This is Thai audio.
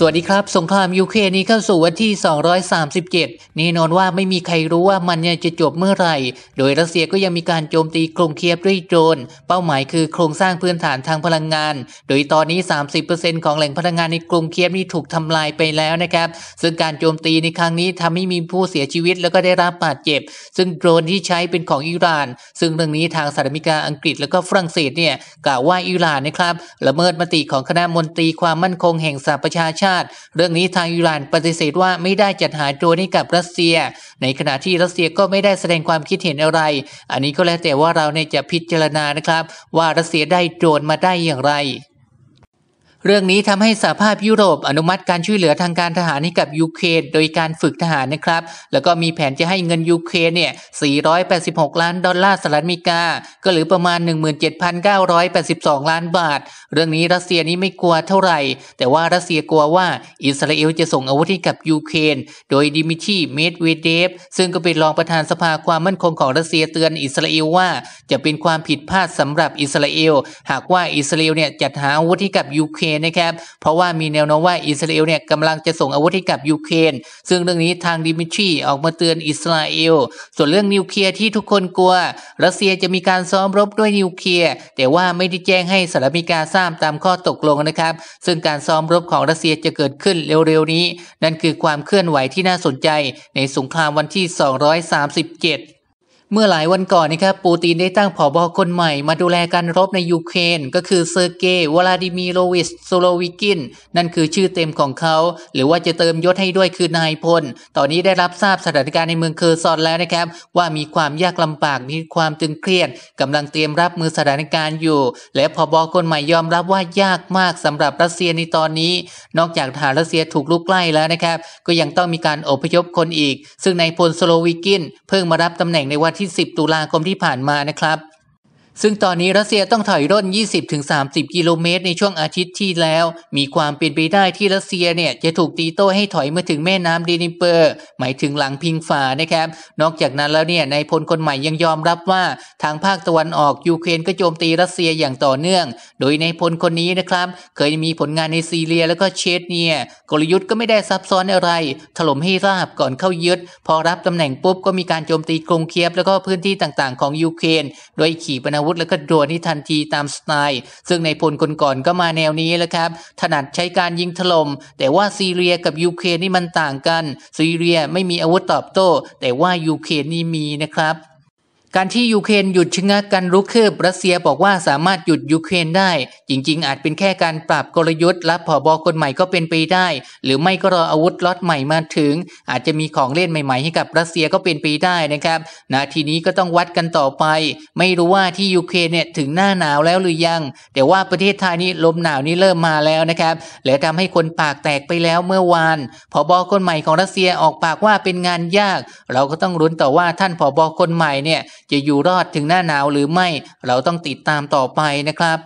สวัสดีครับสงครามยูเครนนี้เข้าสู่วันที่ 237 แน่นอนว่าไม่มีใครรู้ว่ามันจะจบเมื่อไหร่ โดยรัสเซียก็ยังมีการโจมตีโครงเคียบด้วยโจรนเป้าหมายคือโครงสร้างพื้นฐานทางพลังงาน โดยตอนนี้ 30%ของแหล่งพลังงานในกรุงเคียบนี้ถูกทำลายไปแล้วนะครับ ซึ่งการโจมตีในครั้งนี้ทำให้มีผู้เสียชีวิตแล้วก็ได้รับบาดเจ็บ ซึ่งโดรนที่ใช้เป็นของอิหร่าน ซึ่งเรื่องนี้ทางสหรัฐอเมริกาอังกฤษแล้วก็ฝรั่งเศสเนี่ยกล่าวว่าอิหร่านนะครับละเมิดมติของคณะมนตรีความมั่นคงแห่งสหประชาชาติาติเรื่องนี้ทางอิหร่านปฏิเสธว่าไม่ได้จัดหาโดรนให้กับรัสเซีย ในขณะที่รัสเซียก็ไม่ได้แสดงความคิดเห็นอะไร อันนี้ก็แล้วแต่ว่าเราเนี่ยจะพิจารณานะครับ ว่ารัสเซียได้โดรนมาได้อย่างไรเรื่องนี้ทำให้สหภาพยุโรปอนุมัติการช่วยเหลือทางการทหารให้กับยูเครนโดยการฝึกทหารนะครับ แล้วก็มีแผนจะให้เงินยูเครนเนี่ย486 ล้านดอลลาร์สหรัฐอเมริกา ก็หรือประมาณ 17,982 ล้านบาท เรื่องนี้รัสเซียนี้ไม่กลัวเท่าไหร่ แต่ว่ารัสเซียกลัวว่าอิสราเอลจะส่งอาวุธให้กับยูเครน โดยดิมิทีเมดเวเดฟ ซึ่งก็เป็นรองประธานสภาความมั่นคงของรัสเซียเตือนอิสราเอลว่าจะเป็นความผิดพลาดสำหรับอิสราเอล หากว่าอิสราเอลเนี่ยจัดหาอาวุธให้กับยูเครนนนะครับ เพราะว่ามีแนวโน้มว่าอิสราเอลเนี่ยกำลังจะส่งอาวุธให้กับยูเครน ซึ่งเรื่องนี้ทางดิมิทรีออกมาเตือนอิสราเอล ส่วนเรื่องนิวเคลียร์ที่ทุกคนกลัว รัสเซียจะมีการซ้อมรบด้วยนิวเคลียร์ แต่ว่าไม่ได้แจ้งให้สหรัฐอเมริกาทราบตามข้อตกลงนะครับ ซึ่งการซ้อมรบของรัสเซียจะเกิดขึ้นเร็วๆนี้ นั่นคือความเคลื่อนไหวที่น่าสนใจในสงครามวันที่ 237เมื่อหลายวันก่อนนะครับ ปูตินได้ตั้งผอบอคนใหม่มาดูแลการรบในยูเครนก็คือเซอร์เกย์ วลาดิมีโรวิชโซโลวิกิน นั่นคือชื่อเต็มของเขา หรือว่าจะเติมยศให้ด้วยคือนายพล ตอนนี้ได้รับทราบสถานการณ์ในเมืองเคอร์ซอนแล้วนะครับว่ามีความยากลำบาก มีความตึงเครียดกำลังเตรียมรับมือสถานการณ์อยู่ และผอบอคนใหม่ยอมรับว่ายากมากสำหรับรัสเซียในตอนนี้ นอกจากทหารรัสเซียถูกลุกไล่แล้วนะครับ ก็ยังต้องมีการอพยพคนอีก ซึ่งนายพลโซโลวิกิน เพิ่งมารับตำแหน่งในวันที่ 10ตุลาคมที่ผ่านมานะครับซึ่งตอนนี้รัสเซียต้องถอยร่น 20-30 กิโลเมตรในช่วงอาทิตย์ที่แล้ว มีความเป็นไปได้ที่รัสเซียเนี่ยจะถูกตีโต้ให้ถอยเมื่อถึงแม่น้ำดินิเปอร์ หมายถึงหลังพิงฝานะครับ นอกจากนั้นแล้วเนี่ยนายพลคนใหม่ยังยอมรับว่าทางภาคตะวันออกยูเครนก็โจมตีรัสเซียอย่างต่อเนื่อง โดยนายพลคนนี้นะครับ เคยมีผลงานในซีเรียแล้วก็เชดเนียกลยุทธ์ก็ไม่ได้ซับซ้อนอะไร ถล่มให้ราบก่อนเข้ายึด พอรับตำแหน่งปุ๊บก็มีการโจมตีกรุงเคียบแล้วก็พื้นที่ต่างๆ ของยูเครนโดยขี่ปนาวุธแล้วก็รัวน่ทันทีตามสไตล์ ซึ่งในพลคนก่อนก็มาแนวนี้แล้วครับ ถนัดใช้การยิงถลม่มแต่ว่าซีเรียกับยูเครนนี่มันต่างกัน ซีเรียไม่มีอาวุธตอบโต้ แต่ว่ายูเครนนี่มีนะครับการที่ยูเครนหยุดชะงักการรุกคืบรัสเซียบอกว่าสามารถหยุดยูเครนได้ จริงๆ อาจเป็นแค่การปรับกลยุทธ์และผอบอคนใหม่ก็เป็นไปได้ หรือไม่ก็รออาวุธล็อตใหม่มาถึง อาจจะมีของเล่นใหม่ ๆ ให้กับรัสเซียก็เป็นไปได้นะครับนะทีนี้ก็ต้องวัดกันต่อไป ไม่รู้ว่าที่ยูเครนเนี่ยถึงหน้าหนาวแล้วหรือยัง แต่ว่าประเทศไทยนี่ลมหนาวนี่เริ่มมาแล้วนะครับ และทำให้คนปากแตกไปแล้วเมื่อวานผอบอคนใหม่ของรัสเซียออกปากว่าเป็นงานยาก เราก็ต้องรุนต่อว่าท่านผอบอคนใหม่เนี่ยจะอยู่รอดถึงหน้าหนาวหรือไม่ เราต้องติดตามต่อไปนะครับ